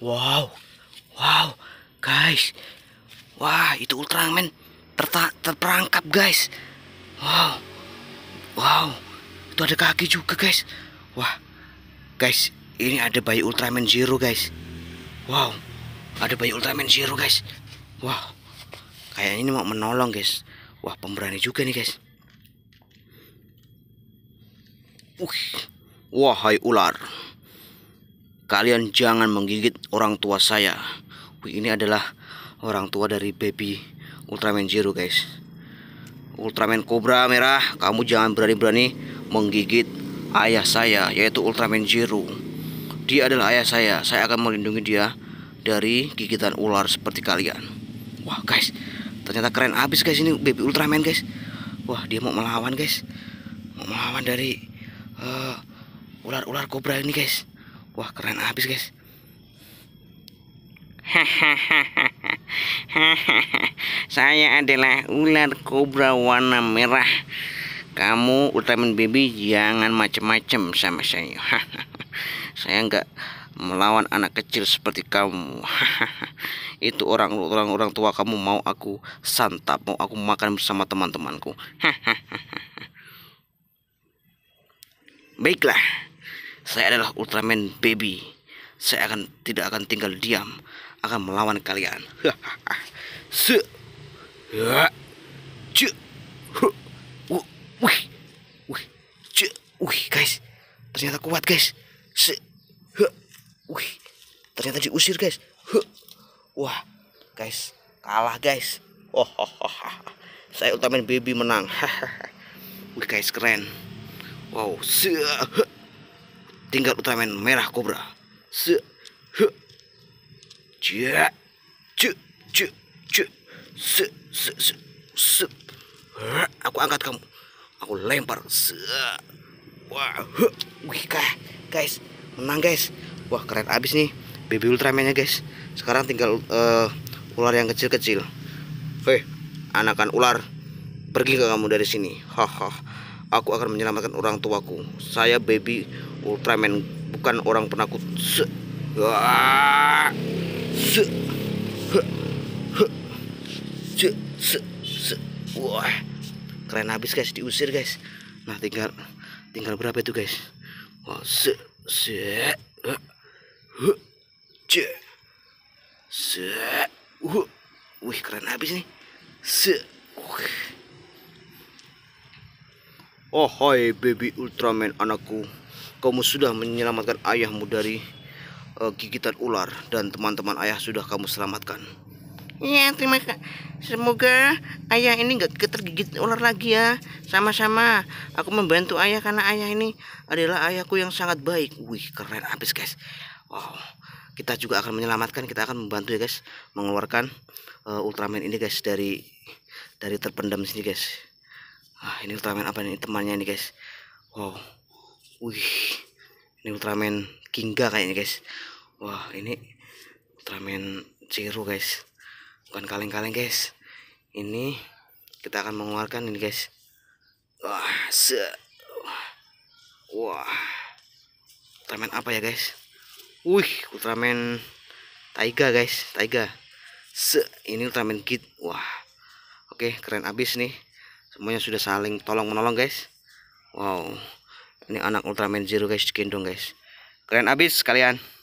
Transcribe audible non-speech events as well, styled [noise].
Wow, wow, guys. Wah, itu Ultraman ter terperangkap, guys. Wow, wow, itu ada kaki juga, guys. Wah, guys, ini ada bayi Ultraman Zero, guys. Wow, ada bayi Ultraman Zero, guys. Wow, kayak ini mau menolong, guys. Wah, pemberani juga nih, guys. Uh, wahai ular. Kalian jangan menggigit orang tua saya. Wih, ini adalah orang tua dari baby Ultraman Zero, guys. Ultraman Cobra Merah, kamu jangan berani-berani menggigit ayah saya, yaitu Ultraman Zero. Dia adalah ayah saya. Saya akan melindungi dia dari gigitan ular seperti kalian. Wah, guys. Ternyata keren abis, guys. Ini baby Ultraman, guys. Wah, dia mau melawan, guys. Mau melawan dari eh, ular-ular uh, ular -ular kobra ini, guys wah keren habis guys [laughs] saya adalah ular kobra warna merah kamu ultraman baby jangan macem-macem sama saya [laughs] saya nggak melawan anak kecil seperti kamu [laughs] itu orang orang orang tua kamu mau aku santap mau aku makan bersama teman-temanku baiklah saya adalah Ultraman Baby. Saya akan tidak akan tinggal diam, akan melawan kalian. Se. Ya, wih. Wih. Wih, guys. Ternyata kuat, guys. Se. Wih. Ternyata diusir, guys. Wah, guys. Kalah, guys. Oh, saya Ultraman Baby menang. Wih, guys, keren. Wow, tinggal Ultraman merah kobra. Se he cia cu cu cu se se se, se. aku angkat kamu. Aku lempar. Se wah he. Wih kah, guys, menang guys. Wah keren abis nih baby Ultramannya guys. Sekarang tinggal uh, ular yang kecil-kecil. Hei, anakan ular, pergi ke kamu dari sini. Hahaha. Aku akan menyelamatkan orang tuaku. Saya baby Ultraman, bukan orang penakut. Se ah, se se se se wah keren habis guys diusir guys nah tinggal tinggal berapa itu guys wah se se se se wih keren habis nih se Oh hai baby Ultraman anakku Kamu sudah menyelamatkan ayahmu dari uh, gigitan ular Dan teman-teman ayah sudah kamu selamatkan Iya terima kasih Semoga ayah ini gak tergigit ular lagi ya Sama-sama Aku membantu ayah karena ayah ini adalah ayahku yang sangat baik Wih keren habis guys Wow oh, kita juga akan menyelamatkan kita akan membantu ya guys mengeluarkan uh, Ultraman ini guys dari dari terpendam sini guys ah ini Ultraman apa nih temannya nih guys wow wih ini Ultraman Kingga kayaknya guys wah ini Ultraman Zero guys bukan kaleng-kaleng guys ini kita akan mengeluarkan ini guys wah se wah Ultraman apa ya guys wih Ultraman Taiga guys Taiga se ini Ultraman Kid wah oke keren abis nih semuanya sudah saling tolong menolong guys wow ini anak Ultraman Zero guys gendong guys keren abis kalian